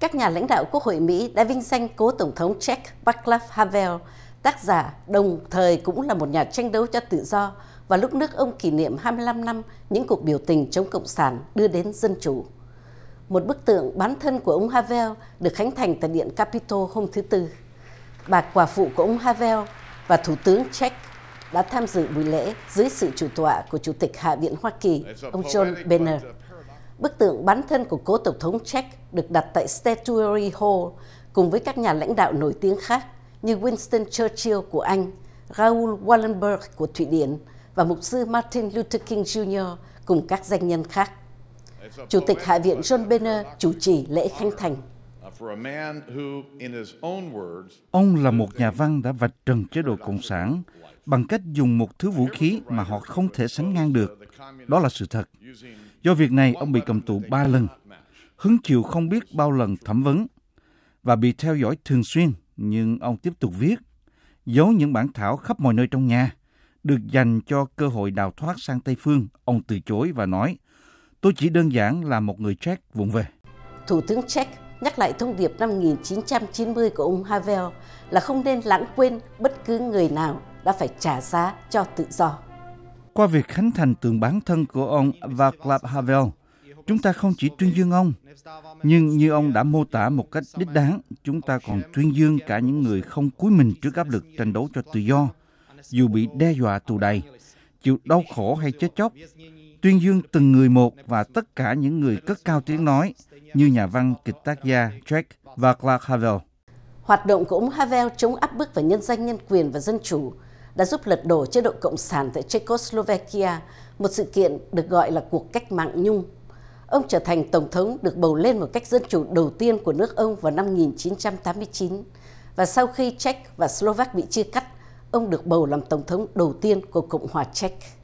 các nhà lãnh đạo Quốc hội Mỹ đã vinh danh cố Tổng thống Czech Václav Havel, tác giả đồng thời cũng là một nhà tranh đấu cho tự do và lúc nước ông kỷ niệm 25 năm những cuộc biểu tình chống Cộng sản đưa đến dân chủ. Một bức tượng bán thân của ông Havel được khánh thành tại Điện Capitol hôm thứ Tư. Bà quả phụ của ông Havel và Thủ tướng Czech đã tham dự buổi lễ dưới sự chủ tọa của Chủ tịch Hạ viện Hoa Kỳ, ông John Boehner. Bức tượng bán thân của cố Tổng thống Czech được đặt tại Statuary Hall cùng với các nhà lãnh đạo nổi tiếng khác như Winston Churchill của Anh, Raoul Wallenberg của Thụy Điển và mục sư Martin Luther King Jr. cùng các danh nhân khác. Chủ tịch Hạ viện John Boehner chủ trì lễ khánh thành. Uh, ông là một nhà văn đã vạch trần chế độ Cộng sản bằng cách dùng một thứ vũ khí mà họ không thể sánh ngang được. Đó là sự thật. Do việc này, ông bị cầm tù ba lần, hứng chịu không biết bao lần thẩm vấn và bị theo dõi thường xuyên. Nhưng ông tiếp tục viết, giấu những bản thảo khắp mọi nơi trong nhà, được dành cho cơ hội đào thoát sang Tây Phương. Ông từ chối và nói, tôi chỉ đơn giản là một người Czech vụng về. Thủ tướng Czech nhắc lại thông điệp năm 1990 của ông Havel là không nên lãng quên bất cứ người nào đã phải trả giá cho tự do. Qua việc khánh thành tượng bán thân của ông Václav Havel, chúng ta không chỉ tuyên dương ông, nhưng như ông đã mô tả một cách đích đáng, chúng ta còn tuyên dương cả những người không cúi mình trước áp lực tranh đấu cho tự do, dù bị đe dọa tù đầy, chịu đau khổ hay chết chóc, tuyên dương từng người một và tất cả những người cất cao tiếng nói như nhà văn, kịch tác gia Jack và Clark Havel. Hoạt động của ông Havel chống áp bức và nhân danh nhân quyền và dân chủ đã giúp lật đổ chế độ cộng sản tại Czechoslovakia, một sự kiện được gọi là cuộc cách mạng nhung. Ông trở thành tổng thống được bầu lên một cách dân chủ đầu tiên của nước ông vào năm 1989 và sau khi Czech và Slovak bị chia cắt, ông được bầu làm tổng thống đầu tiên của Cộng hòa Czech.